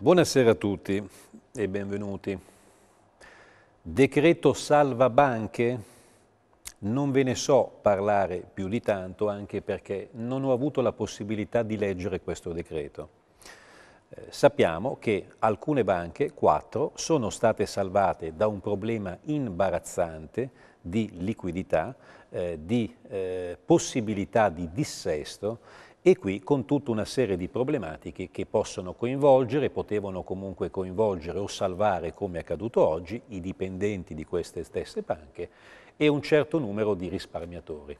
Buonasera a tutti e benvenuti. Decreto salva banche? Non ve ne so parlare più di tanto anche perché non ho avuto la possibilità di leggere questo decreto. Eh, sappiamo che alcune banche, quattro, sono state salvate da un problema imbarazzante di liquidità, eh, di eh, possibilità di dissesto e qui con tutta una serie di problematiche che possono coinvolgere, potevano comunque coinvolgere o salvare, come è accaduto oggi, i dipendenti di queste stesse banche e un certo numero di risparmiatori.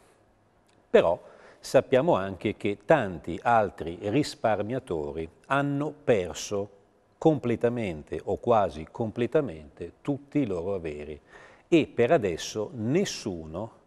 Però sappiamo anche che tanti altri risparmiatori hanno perso completamente o quasi completamente tutti i loro averi e per adesso nessuno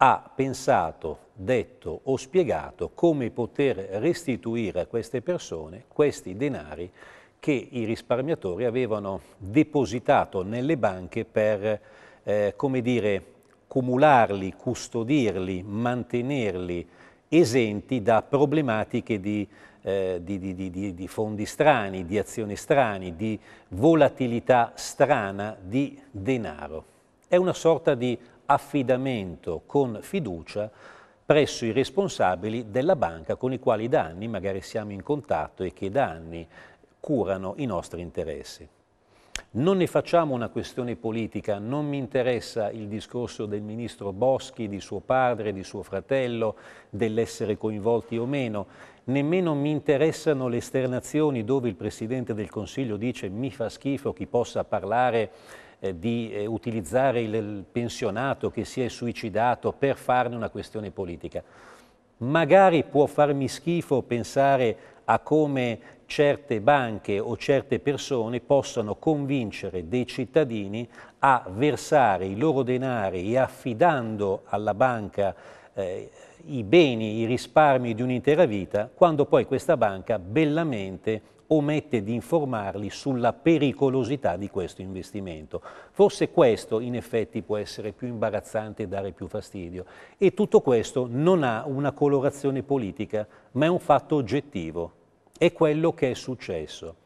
ha pensato, detto o spiegato come poter restituire a queste persone questi denari che i risparmiatori avevano depositato nelle banche per, eh, come dire, cumularli, custodirli, mantenerli esenti da problematiche di, eh, di, di, di, fondi strani, di azioni strani, di volatilità strana di denaro. È una sorta di affidamento con fiducia presso i responsabili della banca con i quali da anni magari siamo in contatto e che da anni curano i nostri interessi. Non ne facciamo una questione politica, non mi interessa il discorso del ministro Boschi, di suo padre, di suo fratello, dell'essere coinvolti o meno, nemmeno mi interessano le esternazioni dove il Presidente del Consiglio dice mi fa schifo chi possa parlare eh, di eh, utilizzare il, il pensionato che si è suicidato per farne una questione politica. Magari può farmi schifo pensare a come certe banche o certe persone possano convincere dei cittadini a versare i loro denari e affidando alla banca eh, i beni, i risparmi di un'intera vita, quando poi questa banca bellamente omette di informarli sulla pericolosità di questo investimento. Forse questo in effetti può essere più imbarazzante e dare più fastidio e tutto questo non ha una colorazione politica ma è un fatto oggettivo, è quello che è successo.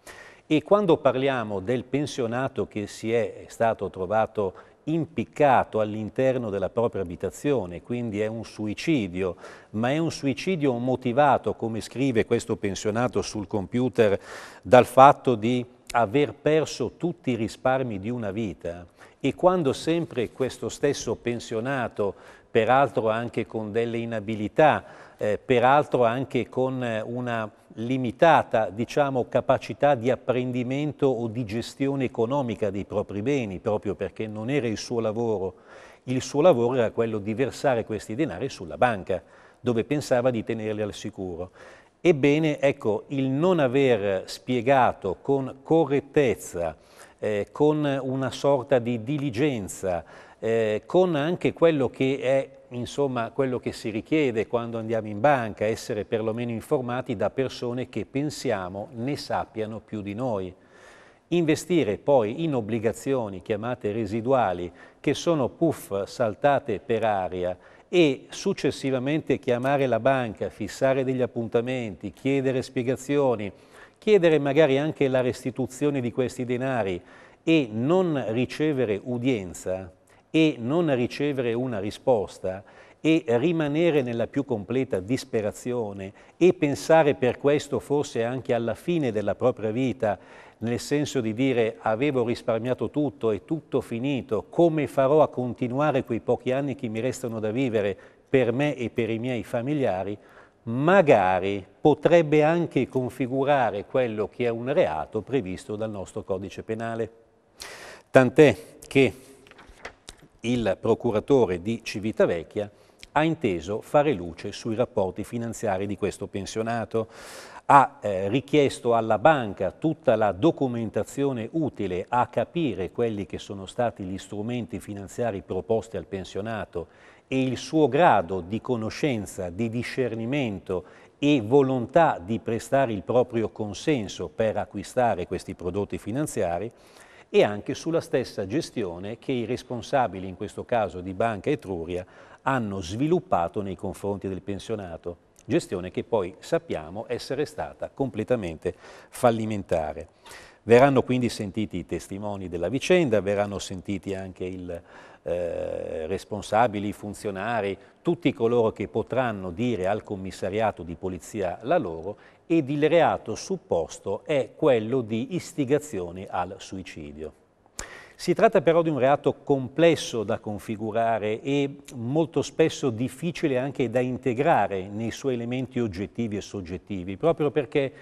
E quando parliamo del pensionato che si è, stato trovato impiccato all'interno della propria abitazione, quindi è un suicidio, ma è un suicidio motivato, come scrive questo pensionato sul computer, dal fatto di aver perso tutti i risparmi di una vita e quando sempre questo stesso pensionato, peraltro anche con delle inabilità, eh, peraltro anche con eh, una limitata diciamo, capacità di apprendimento o di gestione economica dei propri beni, proprio perché non era il suo lavoro. Il suo lavoro era quello di versare questi denari sulla banca, dove pensava di tenerli al sicuro. Ebbene, ecco, il non aver spiegato con correttezza, eh, con una sorta di diligenza, eh, con anche quello che è insomma, quello che si richiede quando andiamo in banca, essere perlomeno informati da persone che pensiamo ne sappiano più di noi. Investire poi in obbligazioni chiamate residuali, che sono puff saltate per aria, e successivamente chiamare la banca, fissare degli appuntamenti, chiedere spiegazioni, chiedere magari anche la restituzione di questi denari e non ricevere udienza e non ricevere una risposta e rimanere nella più completa disperazione e pensare per questo forse anche alla fine della propria vita, nel senso di dire avevo risparmiato tutto, è tutto finito, come farò a continuare quei pochi anni che mi restano da vivere per me e per i miei familiari, magari potrebbe anche configurare quello che è un reato previsto dal nostro codice penale. Tant'è che il procuratore di Civitavecchia ha inteso fare luce sui rapporti finanziari di questo pensionato, ha eh, richiesto alla banca tutta la documentazione utile a capire quelli che sono stati gli strumenti finanziari proposti al pensionato e il suo grado di conoscenza, di discernimento e volontà di prestare il proprio consenso per acquistare questi prodotti finanziari, e anche sulla stessa gestione che i responsabili, in questo caso di Banca Etruria, hanno sviluppato nei confronti del pensionato. Gestione che poi sappiamo essere stata completamente fallimentare. Verranno quindi sentiti i testimoni della vicenda, verranno sentiti anche i eh, responsabili, i funzionari, tutti coloro che potranno dire al commissariato di polizia la loro ed il reato supposto è quello di istigazione al suicidio. Si tratta però di un reato complesso da configurare e molto spesso difficile anche da integrare nei suoi elementi oggettivi e soggettivi, proprio perché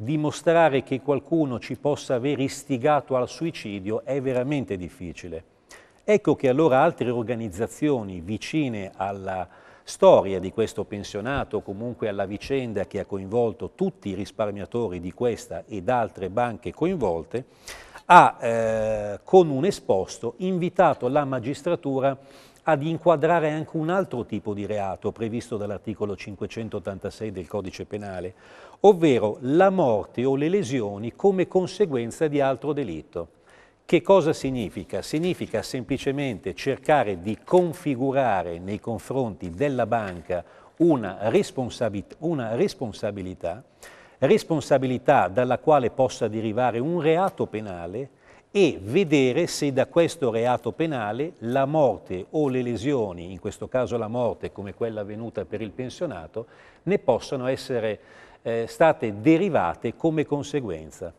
dimostrare che qualcuno ci possa aver istigato al suicidio è veramente difficile. Ecco che allora altre organizzazioni vicine alla storia di questo pensionato, comunque alla vicenda che ha coinvolto tutti i risparmiatori di questa ed altre banche coinvolte, ha eh, con un esposto invitato la magistratura ad inquadrare anche un altro tipo di reato previsto dall'articolo 586 del Codice Penale, ovvero la morte o le lesioni come conseguenza di altro delitto. Che cosa significa? Significa semplicemente cercare di configurare nei confronti della banca una, responsabilità, una responsabilità, responsabilità dalla quale possa derivare un reato penale e vedere se da questo reato penale la morte o le lesioni, in questo caso la morte come quella avvenuta per il pensionato, ne possono essere eh, state derivate come conseguenza.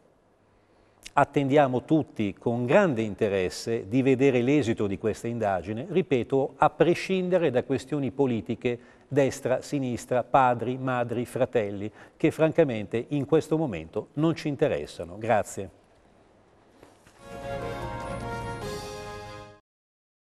Attendiamo tutti con grande interesse di vedere l'esito di questa indagine, ripeto, a prescindere da questioni politiche destra, sinistra, padri, madri, fratelli, che francamente in questo momento non ci interessano. Grazie.